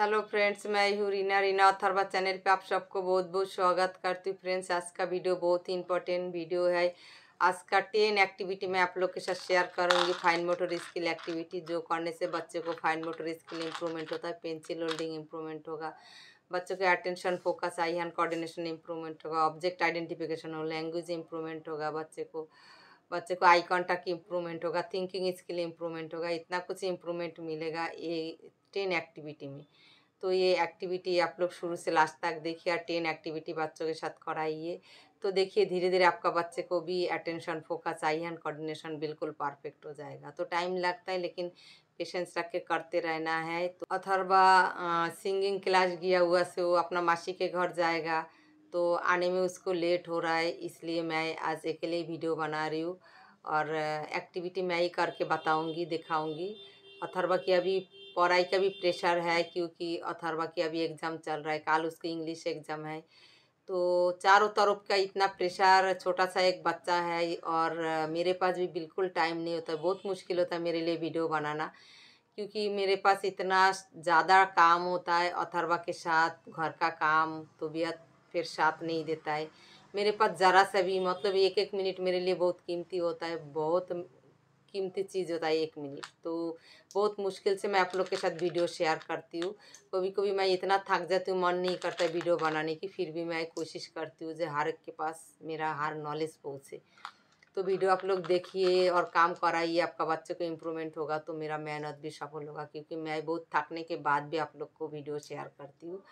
hello friends मैं हूँ Reena Reena Atharva channel पे आप सबको बहुत बहुत स्वागत करती हूँ फ्रेंड्स आज का वीडियो बहुत ही इंपॉर्टेंट वीडियो है आज का टेन एक्टिविटी मैं आप लोग के साथ शेयर करूँगी फाइन मोटर स्किल एक्टिविटी जो करने से बच्चे को फाइन मोटर स्किल इंप्रूवमेंट होता है पेंसिल होल्डिंग इंप्रूवमेंट होगा बच्चों के attention focus eye hand coordination improvement होगा ऑब्जेक्ट आइडेंटिफिकेशन हो लैंग्वेज इंप्रूवमेंट होगा बच्चे को बच्चे को आई कॉन्टैक्ट इम्प्रूवमेंट होगा थिंकिंग स्किल इम्प्रूवमेंट होगा इतना कुछ इम्प्रूवमेंट मिलेगा ये टेन एक्टिविटी में तो ये एक्टिविटी आप लोग शुरू से लास्ट तक देखिए और टेन एक्टिविटी बच्चों के साथ कराइए तो देखिए धीरे धीरे आपका बच्चे को भी attention focus eye hand coordination बिल्कुल परफेक्ट हो जाएगा तो टाइम लगता है लेकिन पेशेंस रख के करते रहना है तो अथर्वा सिंगिंग क्लास गया हुआ से वो अपना मासी के घर जाएगा तो आने में उसको लेट हो रहा है इसलिए मैं आज अकेले वीडियो बना रही हूँ और एक्टिविटी मैं ही करके बताऊँगी दिखाऊँगी अथर्वा की अभी पढ़ाई का भी प्रेशर है क्योंकि अथर्वा की अभी एग्ज़ाम चल रहा है कल उसकी इंग्लिश एग्ज़ाम है तो चारों तरफ का इतना प्रेशर छोटा सा एक बच्चा है और मेरे पास भी बिल्कुल टाइम नहीं होता बहुत मुश्किल होता है मेरे लिए वीडियो बनाना क्योंकि मेरे पास इतना ज़्यादा काम होता है अथर्वा के साथ घर का काम तबीयत फिर साथ नहीं देता है मेरे पास ज़रा सा भी मतलब एक एक मिनट मेरे लिए बहुत कीमती होता है बहुत कीमती चीज़ होता है एक मिनट तो बहुत मुश्किल से मैं आप लोग के साथ वीडियो शेयर करती हूँ कभी कभी मैं इतना थक जाती हूँ मन नहीं करता वीडियो बनाने की फिर भी मैं कोशिश करती हूँ जो हर एक के पास मेरा हर नॉलेज पहुँचे तो वीडियो आप लोग देखिए और काम कराइए आपका बच्चे को इम्प्रूवमेंट होगा तो मेरा मेहनत भी सफल होगा क्योंकि मैं बहुत थकने के बाद भी आप लोग को वीडियो शेयर करती हूँ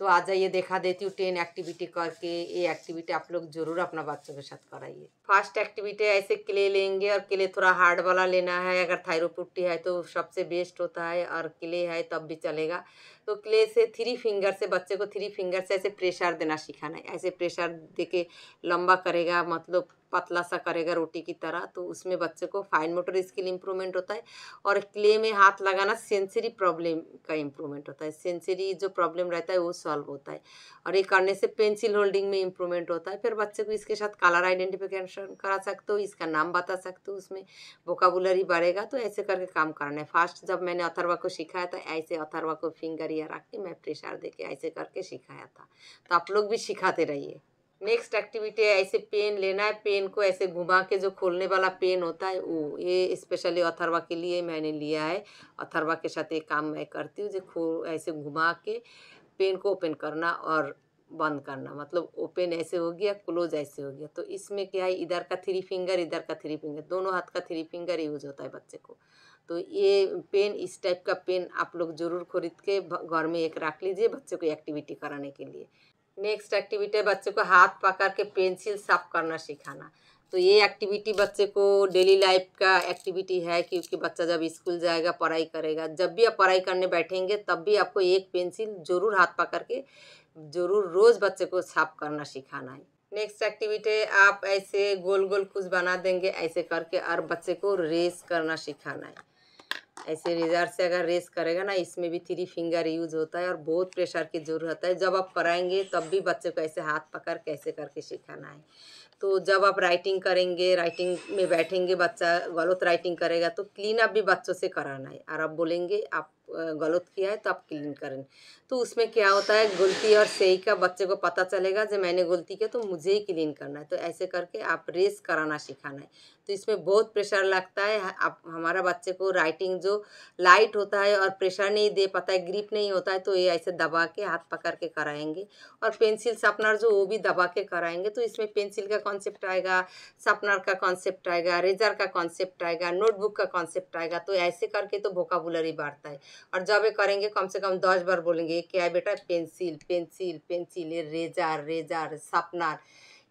तो आ जाइए देखा देती हूँ टेन एक्टिविटी करके ये एक्टिविटी आप लोग जरूर अपना बच्चों के साथ कराइए फर्स्ट एक्टिविटी ऐसे किले लेंगे और किले थोड़ा हार्ड वाला लेना है अगर थायरोपुट्टी है तो सबसे बेस्ट होता है और किले है तब भी चलेगा तो क्ले से थ्री फिंगर से बच्चे को थ्री फिंगर से ऐसे प्रेशर देना सिखाना है ऐसे प्रेशर दे के लंबा करेगा मतलब पतला सा करेगा रोटी की तरह तो उसमें बच्चे को फाइन मोटर स्किल इम्प्रूवमेंट होता है और क्ले में हाथ लगाना सेंसरी प्रॉब्लम का इम्प्रूवमेंट होता है सेंसरी जो प्रॉब्लम रहता है वो सॉल्व होता है और ये करने से पेंसिल होल्डिंग में इम्प्रूवमेंट होता है फिर बच्चे को इसके साथ कलर आइडेंटिफिकेशन करा सकते हो इसका नाम बता सकते हो उसमें वोकाबुलरी बढ़ेगा तो ऐसे करके काम करना है फास्ट जब मैंने अथरवा को सिखाया था ऐसे अथरवा को फिंगर बढ़िया रख के मैं प्रेशर दे के ऐसे करके सिखाया था तो आप लोग भी सिखाते रहिए नेक्स्ट एक्टिविटी है ऐसे पेन लेना है पेन को ऐसे घुमा के जो खोलने वाला पेन होता है वो ये स्पेशली अथरवा के लिए मैंने लिया है अथरवा के साथ एक काम मैं करती हूँ जो खो ऐसे घुमा के पेन को ओपन करना और बंद करना मतलब ओपन ऐसे हो गया क्लोज ऐसे हो गया तो इसमें क्या है इधर का थ्री फिंगर इधर का थ्री फिंगर दोनों हाथ का थ्री फिंगर यूज होता है बच्चे को तो ये पेन इस टाइप का पेन आप लोग ज़रूर खरीद के घर में एक रख लीजिए बच्चों को एक्टिविटी कराने के लिए नेक्स्ट एक्टिविटी है बच्चों को हाथ पकड़ के पेंसिल साफ करना सिखाना तो ये एक्टिविटी बच्चे को डेली लाइफ का एक्टिविटी है क्योंकि बच्चा जब स्कूल जाएगा पढ़ाई करेगा जब भी आप पढ़ाई करने बैठेंगे तब भी आपको एक पेंसिल ज़रूर हाथ पकड़ के ज़रूर रोज़ बच्चे को साफ करना सिखाना है नेक्स्ट एक्टिविटी आप ऐसे गोल गोल कुछ बना देंगे ऐसे करके और बच्चे को रेस करना सिखाना है ऐसे रिजर्व से अगर रेस करेगा ना इसमें भी थ्री फिंगर यूज होता है और बहुत प्रेशर की ज़रूरत है जब आप कराएंगे तब भी बच्चे को ऐसे हाथ पकड़ कैसे करके सिखाना है तो जब आप राइटिंग करेंगे राइटिंग में बैठेंगे बच्चा गलत राइटिंग करेगा तो क्लीन अप भी बच्चों से कराना है और आप बोलेंगे आप गलत किया है तो आप क्लीन करें तो उसमें क्या होता है गलती और सही का बच्चे को पता चलेगा जब मैंने गलती किया तो मुझे ही क्लीन करना है तो ऐसे करके आप रेस कराना सिखाना है तो इसमें बहुत प्रेशर लगता है आप हमारा बच्चे को राइटिंग जो लाइट होता है और प्रेशर नहीं दे पाता है ग्रिप नहीं होता है तो ये ऐसे दबा के हाथ पकड़ के कराएंगे और पेंसिल सपनर जो वो भी दबा के कराएंगे तो इसमें पेंसिल का कॉन्सेप्ट आएगा सपनर का कॉन्सेप्ट आएगा रेजर का कॉन्सेप्ट आएगा नोटबुक का कॉन्सेप्ट आएगा तो ऐसे करके तो ही बढ़ता है और जब ये करेंगे कम से कम दस बार बोलेंगे क्या बेटा पेंसिल पेंसिल पेंसिल ये रेजार रेजार सपनार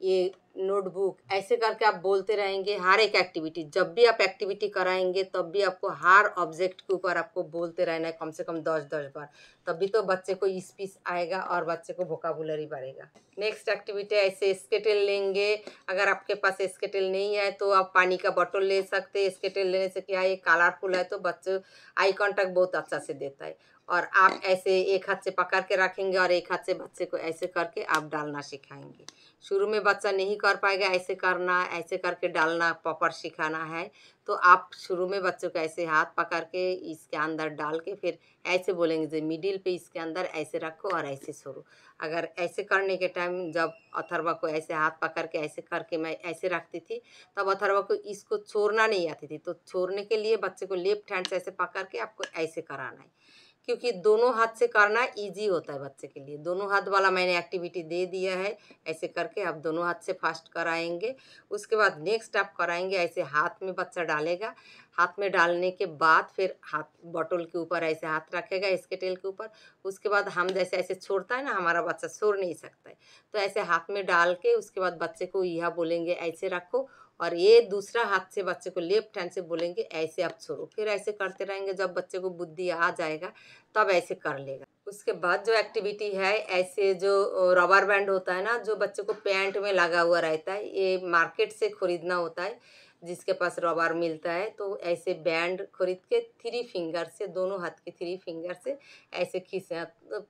ये नोटबुक ऐसे करके आप बोलते रहेंगे हर एक एक्टिविटी जब भी आप एक्टिविटी कराएंगे तब भी आपको हर ऑब्जेक्ट के ऊपर आपको बोलते रहना है कम से कम दस दस बार तब भी तो बच्चे को स्पीच आएगा और बच्चे को भोकाबुलरी बढ़ेगा नेक्स्ट एक्टिविटी ऐसे स्केटल लेंगे अगर आपके पास स्केटल नहीं है तो आप पानी का बॉटल ले सकते हैं स्केटल लेने से क्या है कलरफुल है तो बच्चे आई कॉन्टैक्ट बहुत अच्छा से देता है और आप ऐसे एक हाथ से पकड़ के रखेंगे और एक हाथ से बच्चे को ऐसे करके आप डालना सिखाएंगे शुरू में बच्चा नहीं कर पाएगा ऐसे करना ऐसे करके डालना पॉपर सिखाना है तो आप शुरू में बच्चों को ऐसे हाथ पकड़ के इसके अंदर डाल के फिर ऐसे बोलेंगे जो मिडिल पे इसके अंदर ऐसे रखो और ऐसे छोड़ो अगर ऐसे करने के टाइम जब अथरवा को ऐसे हाथ पकड़ के ऐसे करके मैं ऐसे रखती थी तब अथरवा को इसको छोड़ना नहीं आती थी तो छोड़ने के लिए बच्चे को लेफ्ट हैंड से ऐसे पकड़ के आपको ऐसे कराना है क्योंकि दोनों हाथ से करना इजी होता है बच्चे के लिए दोनों हाथ वाला मैंने एक्टिविटी दे दिया है ऐसे करके आप दोनों हाथ से फास्ट कराएंगे उसके बाद नेक्स्ट आप कराएंगे ऐसे हाथ में बच्चा डालेगा हाथ में डालने के बाद फिर हाथ बॉटल के ऊपर ऐसे हाथ रखेगा इसके टेल के ऊपर उसके बाद हम जैसे ऐसे छोड़ता है ना हमारा बच्चा छोड़ नहीं सकता है तो ऐसे हाथ में डाल के उसके बाद बच्चे को यह बोलेंगे ऐसे रखो और ये दूसरा हाथ से बच्चे को लेफ्ट हैंड से बोलेंगे ऐसे आप छोड़ो फिर ऐसे करते रहेंगे जब बच्चे को बुद्धि आ जाएगा तब ऐसे कर लेगा उसके बाद जो एक्टिविटी है ऐसे जो रबर बैंड होता है ना जो बच्चे को पैंट में लगा हुआ रहता है ये मार्केट से ख़रीदना होता है जिसके पास रबर मिलता है तो ऐसे बैंड खरीद के थ्री फिंगर से दोनों हाथ के थ्री फिंगर से ऐसे खींचना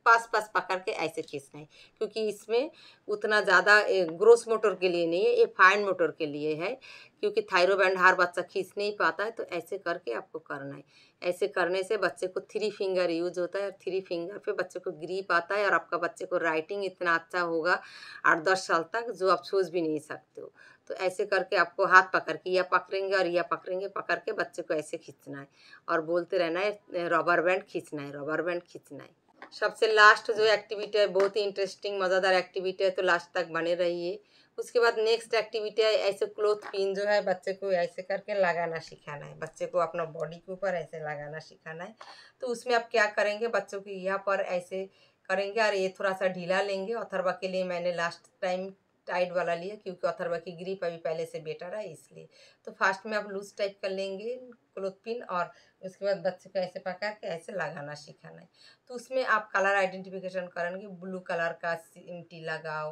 पास पास पकड़ के ऐसे खींचना है क्योंकि इसमें उतना ज़्यादा ग्रोस मोटर के लिए नहीं है ये फाइन मोटर के लिए है क्योंकि थायरो बैंड हर बच्चा खींच नहीं पाता है तो ऐसे करके आपको करना है ऐसे करने से बच्चे को थ्री फिंगर यूज होता है और थ्री फिंगर पे बच्चे को ग्रीप आता है और आपका बच्चे को राइटिंग इतना अच्छा होगा आठ दस साल तक जो आप सोच भी नहीं सकते हो तो ऐसे करके आपको हाथ पकड़ के या पकड़ेंगे और यह पकड़ेंगे पकड़ के बच्चे को ऐसे खींचना है और बोलते रहना है रबर बैंड खींचना है रबर बैंड खींचना है सबसे लास्ट जो एक्टिविटी है बहुत ही इंटरेस्टिंग मज़ेदार एक्टिविटी है तो लास्ट तक बने रहिए उसके बाद नेक्स्ट एक्टिविटी है ऐसे क्लोथ पिन जो है बच्चे को ऐसे करके लगाना सिखाना है बच्चे को अपना बॉडी के ऊपर ऐसे लगाना सिखाना है तो उसमें आप क्या करेंगे बच्चों को यहाँ पर ऐसे करेंगे और ये थोड़ा सा ढीला लेंगे अथरवा के लिए मैंने लास्ट टाइम टाइट वाला लिया क्योंकि अथरवा की ग्रीप अभी पहले से बेटर है इसलिए तो फास्ट में आप लूज टाइप कर लेंगे क्लोथ पिन और उसके बाद बच्चे को ऐसे पका के ऐसे लगाना सिखाना है तो उसमें आप कलर आइडेंटिफिकेशन करेंगे ब्लू कलर का सिमटी लगाओ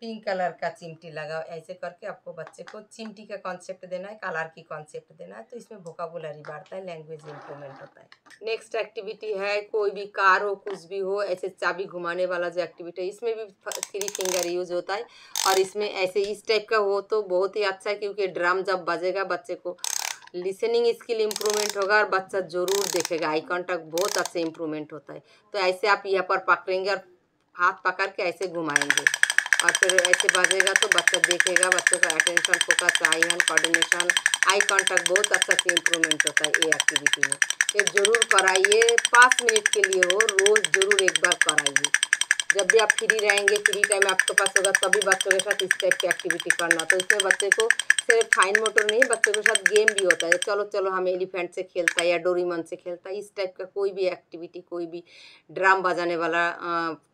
पिंक कलर का चिमटी लगाओ ऐसे करके आपको बच्चे को चिमटी का कॉन्सेप्ट देना है कलर की कॉन्सेप्ट देना है तो इसमें वोकाबुलरी बढ़ता है लैंग्वेज इम्प्रूवमेंट होता है नेक्स्ट एक्टिविटी है कोई भी कार हो कुछ भी हो ऐसे चाबी घुमाने वाला जो एक्टिविटी है इसमें भी थ्री फिंगर यूज होता है और इसमें ऐसे इस टाइप का हो तो बहुत ही अच्छा है क्योंकि ड्रम जब बजेगा बच्चे को लिसनिंग स्किल इम्प्रूवमेंट होगा और बच्चा ज़रूर देखेगा आई कॉन्टैक्ट बहुत अच्छे इम्प्रूवमेंट होता है तो ऐसे आप यहाँ पर पकड़ेंगे और हाथ पकड़ के ऐसे घुमाएंगे और फिर ऐसे बजेगा तो बच्चा देखेगा बच्चों का attention focus eye hand coordination eye contact बहुत अच्छा से इम्प्रूवमेंट होता है ये एक्टिविटी में ये ज़रूर कराइए पाँच मिनट के लिए हो रोज़ ज़रूर एक बार कराइए जब भी आप फ्री रहेंगे फ्री टाइम आपके पास होगा तभी बच्चों के साथ इस टाइप की एक्टिविटी करना तो इसमें बच्चे को सिर्फ फाइन मोटर नहीं बच्चों के साथ गेम भी होता है चलो चलो हम एलिफेंट से खेलता है या डोरीमन से खेलता है इस टाइप का कोई भी एक्टिविटी कोई भी ड्राम बजाने वाला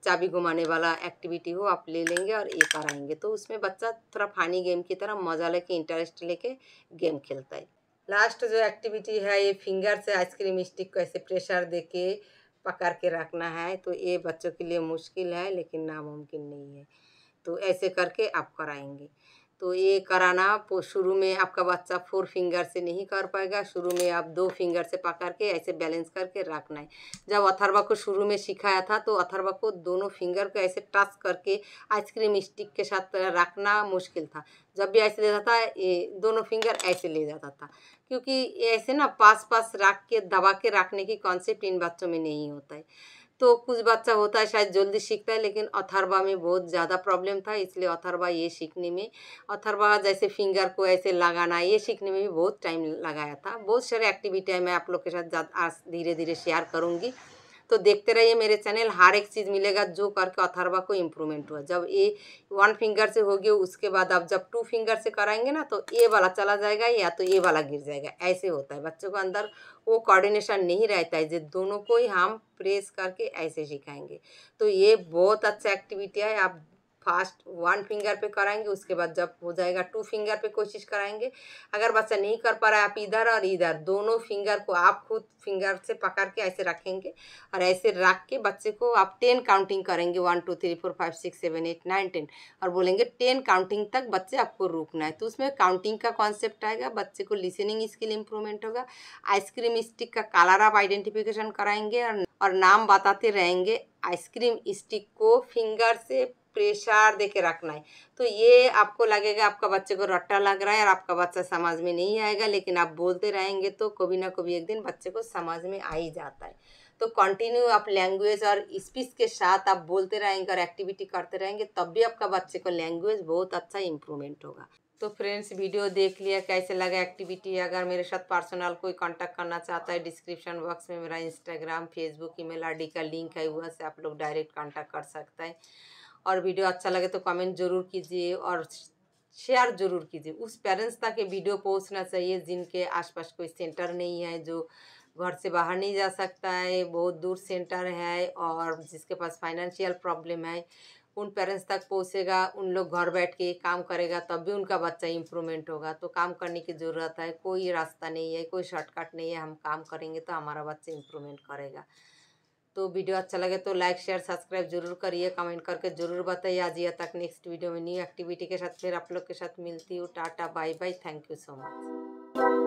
चाबी घुमाने वाला एक्टिविटी हो आप ले लेंगे और ये कराएंगे तो उसमें बच्चा थोड़ा फानी गेम की तरह मज़ा लेके इंटरेस्ट लेके गेम खेलता है लास्ट जो एक्टिविटी है ये फिंगर से आइसक्रीम स्टिक को ऐसे प्रेशर दे के पकड़ के रखना है तो ये बच्चों के लिए मुश्किल है लेकिन नामुमकिन नहीं है तो ऐसे करके आप कराएंगे तो ये कराना शुरू में आपका बच्चा फोर फिंगर से नहीं कर पाएगा शुरू में आप दो फिंगर से पकड़ के ऐसे बैलेंस करके रखना है जब अथरबा को शुरू में सिखाया था तो अथरबा को दोनों फिंगर को ऐसे टच करके आइसक्रीम स्टिक के साथ रखना मुश्किल था जब भी ऐसे लेता था ये दोनों फिंगर ऐसे ले जाता था क्योंकि ऐसे ना पास पास रख के दबा के रखने की कॉन्सेप्ट इन बच्चों में नहीं होता है तो कुछ बच्चा होता है शायद जल्दी सीखता है लेकिन अथरबा में बहुत ज़्यादा प्रॉब्लम था इसलिए अथरवा ये सीखने में अथरवा जैसे फिंगर को ऐसे लगाना ये सीखने में भी बहुत टाइम लगाया था बहुत सारे एक्टिविटी है मैं आप लोग के साथ आज धीरे धीरे शेयर करूँगी तो देखते रहिए मेरे चैनल हर एक चीज़ मिलेगा जो करके अथर्वा को इम्प्रूवमेंट हुआ जब ए वन फिंगर से होगी उसके बाद आप जब टू फिंगर से कराएंगे ना तो ए वाला चला जाएगा या तो ए वाला गिर जाएगा ऐसे होता है बच्चों के अंदर वो कोऑर्डिनेशन नहीं रहता है जो दोनों को ही हम प्रेस करके ऐसे सिखाएंगे तो ये बहुत अच्छा एक्टिविटी है आप फास्ट वन फिंगर पे कराएंगे उसके बाद जब हो जाएगा टू फिंगर पे कोशिश कराएंगे अगर बच्चा नहीं कर पा रहा है आप इधर और इधर दोनों फिंगर को आप खुद फिंगर से पकड़ के ऐसे रखेंगे और ऐसे रख के बच्चे को आप टेन काउंटिंग करेंगे one two three four five six seven eight nine ten और बोलेंगे टेन काउंटिंग तक बच्चे आपको रोकना है तो उसमें काउंटिंग का कॉन्सेप्ट आएगा बच्चे को लिसनिंग स्किल इंप्रूवमेंट होगा आइसक्रीम स्टिक का कलर आप आइडेंटिफिकेशन कराएंगे और नाम बताते रहेंगे आइसक्रीम स्टिक को फिंगर से प्रेशर दे के रखना है तो ये आपको लगेगा आपका बच्चे को रट्टा लग रहा है और आपका बच्चा समझ में नहीं आएगा लेकिन आप बोलते रहेंगे तो कभी ना कभी एक दिन बच्चे को समझ में आ ही जाता है तो कंटिन्यू आप लैंग्वेज और स्पीच के साथ आप बोलते रहेंगे और एक्टिविटी करते रहेंगे तब भी आपका बच्चे को लैंग्वेज बहुत अच्छा इम्प्रूवमेंट होगा तो फ्रेंड्स वीडियो देख लिया कैसे लगा एक्टिविटी अगर मेरे साथ पर्सनल कोई कांटेक्ट करना चाहता है डिस्क्रिप्शन बॉक्स में मेरा इंस्टाग्राम फेसबुक ईमेल आईडी का लिंक है वहाँ से आप लोग डायरेक्ट कांटेक्ट कर सकते हैं और वीडियो अच्छा लगे तो कमेंट ज़रूर कीजिए और शेयर ज़रूर कीजिए उस पेरेंट्स तक ये वीडियो पहुंचना चाहिए जिनके आसपास कोई सेंटर नहीं है जो घर से बाहर नहीं जा सकता है बहुत दूर सेंटर है और जिसके पास फाइनेंशियल प्रॉब्लम है उन पेरेंट्स तक पहुँचेगा उन लोग घर बैठ के काम करेगा तब भी उनका बच्चा इम्प्रूवमेंट होगा तो काम करने की ज़रूरत है कोई रास्ता नहीं है कोई शॉर्टकट नहीं है हम काम करेंगे तो हमारा बच्चा इम्प्रूवमेंट करेगा तो वीडियो अच्छा लगे तो लाइक शेयर सब्सक्राइब जरूर करिए कमेंट करके जरूर बताइए आज यहाँ तक नेक्स्ट वीडियो में न्यू एक्टिविटी के साथ फिर आप लोग के साथ मिलती हूँ tata bye bye thank you so much